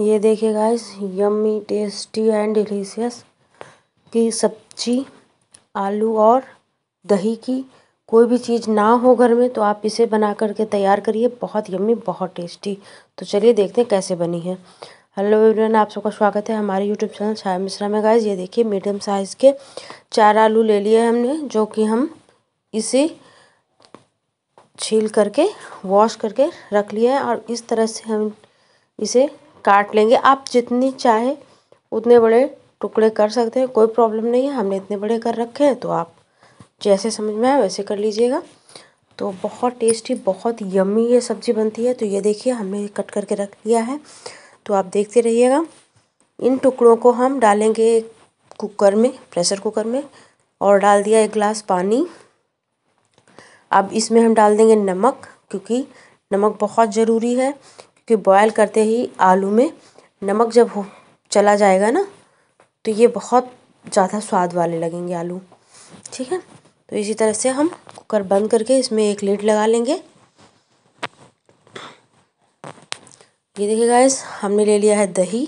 ये देखिए guys yummy tasty and delicious की सब्जी आलू और दही की कोई भी चीज़ ना हो घर में तो आप इसे बना करके तैयार करिए बहुत यम्मी बहुत टेस्टी तो चलिए देखते हैं कैसे बनी है हेलो एवरीवन आप सबका स्वागत है हमारे यूट्यूब चैनल छाया मिश्रा में गाइस ये देखिए मीडियम साइज़ के चार आलू ले लिए हमने जो कि हम इसे छील करके वॉश करके रख लिए हैं और इस तरह से हम इसे काट लेंगे आप जितनी चाहे उतने बड़े टुकड़े कर सकते हैं कोई प्रॉब्लम नहीं है हमने इतने बड़े कर रखे हैं तो आप जैसे समझ में आए वैसे कर लीजिएगा तो बहुत टेस्टी बहुत यमी ये सब्ज़ी बनती है तो ये देखिए हमने कट करके रख लिया है तो आप देखते रहिएगा इन टुकड़ों को हम डालेंगे कुकर में प्रेशर कुकर में और डाल दिया एक गिलास पानी अब इसमें हम डाल देंगे नमक क्योंकि नमक बहुत ज़रूरी है क्योंकि बॉयल करते ही आलू में नमक जब हो चला जाएगा ना तो ये बहुत ज़्यादा स्वाद वाले लगेंगे आलू ठीक है तो इसी तरह से हम कुकर बंद करके इसमें एक लीड लगा लेंगे ये देखिए गाइस हमने ले लिया है दही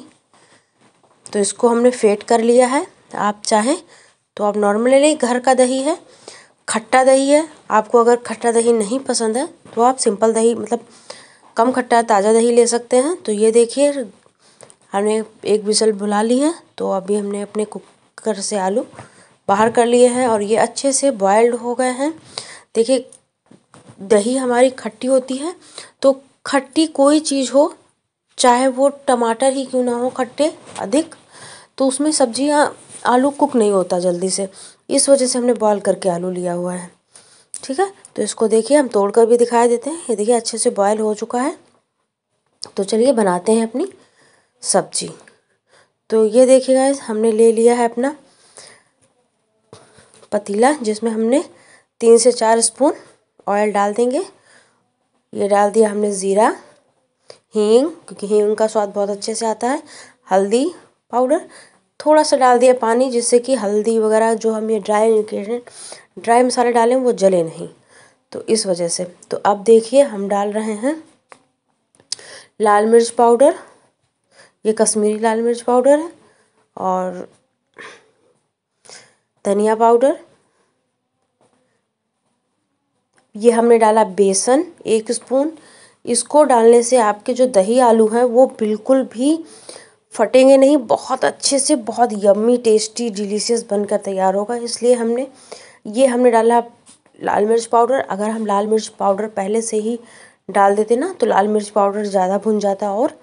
तो इसको हमने फेट कर लिया है आप चाहें तो आप नॉर्मली लें घर का दही है खट्टा दही है आपको अगर खट्टा दही नहीं पसंद है तो आप सिंपल दही मतलब कम खट्टा ताज़ा दही ले सकते हैं तो ये देखिए हमने एक विसल बुला ली है तो अभी हमने अपने कुकर से आलू बाहर कर लिए हैं और ये अच्छे से बॉयल्ड हो गए हैं देखिए दही हमारी खट्टी होती है तो खट्टी कोई चीज़ हो चाहे वो टमाटर ही क्यों ना हो खट्टे अधिक तो उसमें सब्जियाँ आलू कुक नहीं होता जल्दी से इस वजह से हमने बॉयल करके आलू लिया हुआ है ठीक है तो इसको देखिए हम तोड़कर भी दिखाई देते हैं ये देखिए अच्छे से बॉयल हो चुका है तो चलिए बनाते हैं अपनी सब्जी तो ये देखिए गाइस हमने ले लिया है अपना पतीला जिसमें हमने तीन से चार स्पून ऑयल डाल देंगे ये डाल दिया हमने ज़ीरा हींग क्योंकि हींग का स्वाद बहुत अच्छे से आता है हल्दी पाउडर थोड़ा सा डाल दिया पानी जिससे कि हल्दी वगैरह जो हम ये ड्राई ड्राई मसाले डालें वो जले नहीं तो इस वजह से तो अब देखिए हम डाल रहे हैं लाल मिर्च पाउडर ये कश्मीरी लाल मिर्च पाउडर है और धनिया पाउडर ये हमने डाला बेसन एक स्पून इसको डालने से आपके जो दही आलू हैं वो बिल्कुल भी फटेंगे नहीं बहुत अच्छे से बहुत यम्मी टेस्टी डिलीशियस बनकर तैयार होगा इसलिए हमने ये हमने डाला लाल मिर्च पाउडर अगर हम लाल मिर्च पाउडर पहले से ही डाल देते ना तो लाल मिर्च पाउडर ज़्यादा भुन जाता और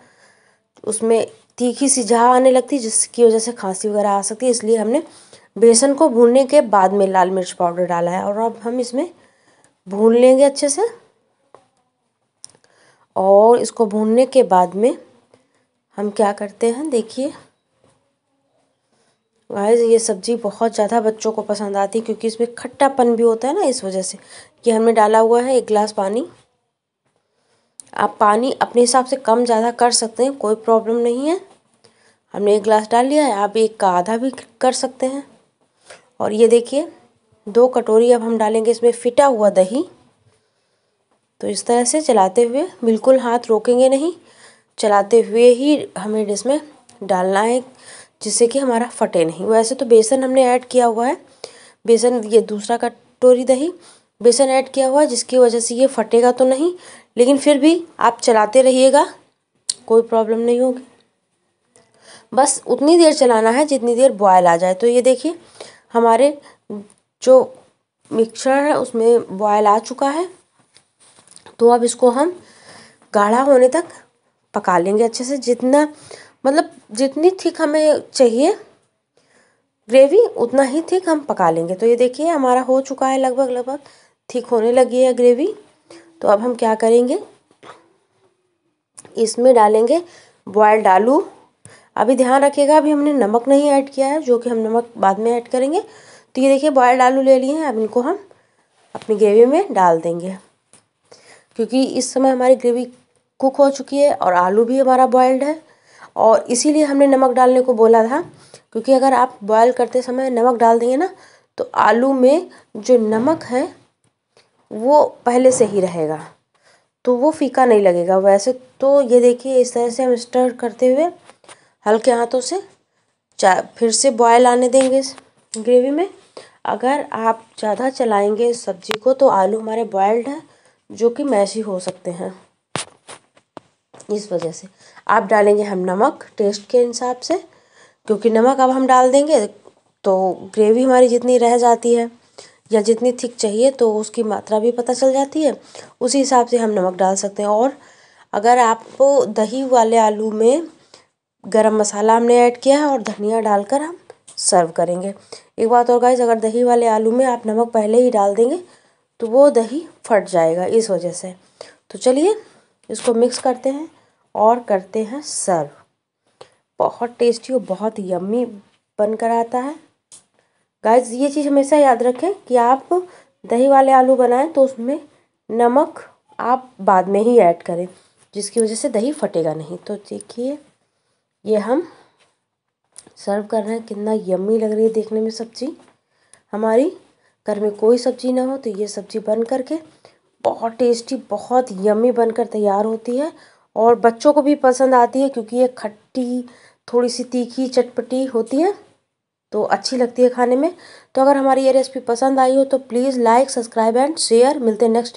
उसमें तीखी सी झा आने लगती जिसकी वजह से खांसी वगैरह आ सकती है इसलिए हमने बेसन को भूनने के बाद में लाल मिर्च पाउडर डाला है और अब हम इसमें भून लेंगे अच्छे से और इसको भूनने के बाद में हम क्या करते हैं देखिए गाइस ये सब्जी बहुत ज़्यादा बच्चों को पसंद आती है क्योंकि इसमें खट्टापन भी होता है ना इस वजह से कि हमने डाला हुआ है एक गिलास पानी आप पानी अपने हिसाब से कम ज़्यादा कर सकते हैं कोई प्रॉब्लम नहीं है हमने एक गिलास डाल लिया है आप एक का आधा भी कर सकते हैं और ये देखिए दो कटोरी अब हम डालेंगे इसमें फिटा हुआ दही तो इस तरह से चलाते हुए बिल्कुल हाथ रोकेंगे नहीं चलाते हुए ही हमें इसमें डालना है जिससे कि हमारा फटे नहीं वैसे तो बेसन हमने ऐड किया हुआ है बेसन ये दूसरा कटोरी दही बेसन ऐड किया हुआ है जिसकी वजह से ये फटेगा तो नहीं लेकिन फिर भी आप चलाते रहिएगा कोई प्रॉब्लम नहीं होगी बस उतनी देर चलाना है जितनी देर बॉयल आ जाए तो ये देखिए हमारे जो मिक्सर है उसमें बॉयल आ चुका है तो अब इसको हम गाढ़ा होने तक पका लेंगे अच्छे से जितना मतलब जितनी थिक हमें चाहिए ग्रेवी उतना ही थिक हम पका लेंगे तो ये देखिए हमारा हो चुका है लगभग लगभग थिक होने लगी है ग्रेवी तो अब हम क्या करेंगे इसमें डालेंगे बॉयल्ड आलू अभी ध्यान रखिएगा अभी हमने नमक नहीं ऐड किया है जो कि हम नमक बाद में ऐड करेंगे तो ये देखिए बॉयल्ड आलू ले लिए हैं अब इनको हम अपनी ग्रेवी में डाल देंगे क्योंकि इस समय हमारी ग्रेवी कुक हो चुकी है और आलू भी हमारा बॉयल्ड है और इसीलिए हमने नमक डालने को बोला था क्योंकि अगर आप बॉयल करते समय नमक डाल देंगे ना तो आलू में जो नमक है वो पहले से ही रहेगा तो वो फीका नहीं लगेगा वैसे तो ये देखिए इस तरह से हम स्टर करते हुए हल्के हाथों से चा फिर से बॉयल आने देंगे ग्रेवी में अगर आप ज़्यादा चलाएंगे सब्ज़ी को तो आलू हमारे बॉयल्ड हैं जो कि मैसी हो सकते हैं इस वजह से आप डालेंगे हम नमक टेस्ट के हिसाब से क्योंकि नमक अब हम डाल देंगे तो ग्रेवी हमारी जितनी रह जाती है या जितनी थिक चाहिए तो उसकी मात्रा भी पता चल जाती है उसी हिसाब से हम नमक डाल सकते हैं और अगर आपको दही वाले आलू में गरम मसाला हमने ऐड किया है और धनिया डालकर हम सर्व करेंगे एक बात और गाइज अगर दही वाले आलू में आप नमक पहले ही डाल देंगे तो वो दही फट जाएगा इस वजह से तो चलिए इसको मिक्स करते हैं और करते हैं सर्व बहुत टेस्टी और बहुत यम्मी बनकर आता है गाइस ये चीज़ हमेशा याद रखें कि आप दही वाले आलू बनाएं तो उसमें नमक आप बाद में ही ऐड करें जिसकी वजह से दही फटेगा नहीं तो देखिए ये हम सर्व कर रहे हैं कितना यम्मी लग रही है देखने में सब्ज़ी हमारी घर में कोई सब्ज़ी ना हो तो ये सब्ज़ी बन करके बहुत टेस्टी बहुत यम्मी बनकर तैयार होती है और बच्चों को भी पसंद आती है क्योंकि ये खट्टी थोड़ी सी तीखी चटपटी होती है तो अच्छी लगती है खाने में तो अगर हमारी ये रेसिपी पसंद आई हो तो please like subscribe and share मिलते हैं नेक्स्ट